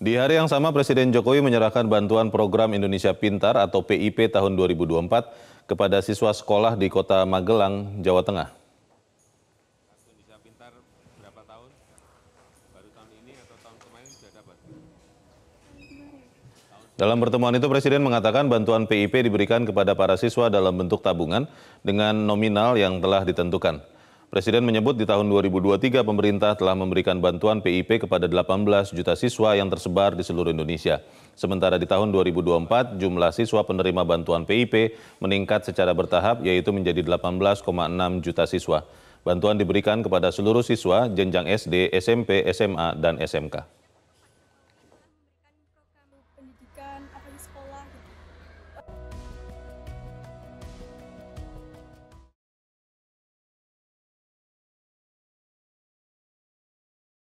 Di hari yang sama Presiden Jokowi menyerahkan bantuan program Indonesia Pintar atau PIP tahun 2024 kepada siswa sekolah di Kota Magelang, Jawa Tengah. Dalam pertemuan itu Presiden mengatakan bantuan PIP diberikan kepada para siswa dalam bentuk tabungan dengan nominal yang telah ditentukan. Presiden menyebut di tahun 2023 pemerintah telah memberikan bantuan PIP kepada 18 juta siswa yang tersebar di seluruh Indonesia. Sementara di tahun 2024 jumlah siswa penerima bantuan PIP meningkat secara bertahap yaitu menjadi 18,6 juta siswa. Bantuan diberikan kepada seluruh siswa jenjang SD, SMP, SMA, dan SMK.